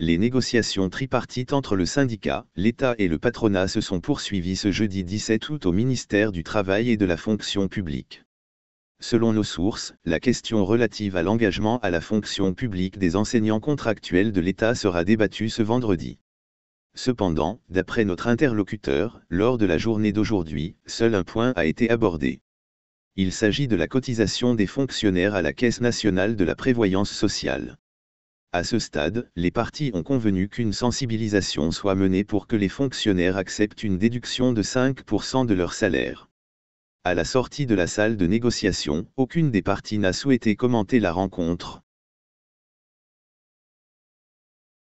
Les négociations tripartites entre le syndicat, l'État et le patronat se sont poursuivies ce jeudi 17 août au ministère du Travail et de la Fonction publique. Selon nos sources, la question relative à l'engagement à la fonction publique des enseignants contractuels de l'État sera débattue ce vendredi. Cependant, d'après notre interlocuteur, lors de la journée d'aujourd'hui, seul un point a été abordé. Il s'agit de la cotisation des fonctionnaires à la Caisse nationale de la prévoyance sociale. À ce stade, les partis ont convenu qu'une sensibilisation soit menée pour que les fonctionnaires acceptent une déduction de 5% de leur salaire. À la sortie de la salle de négociation, aucune des parties n'a souhaité commenter la rencontre,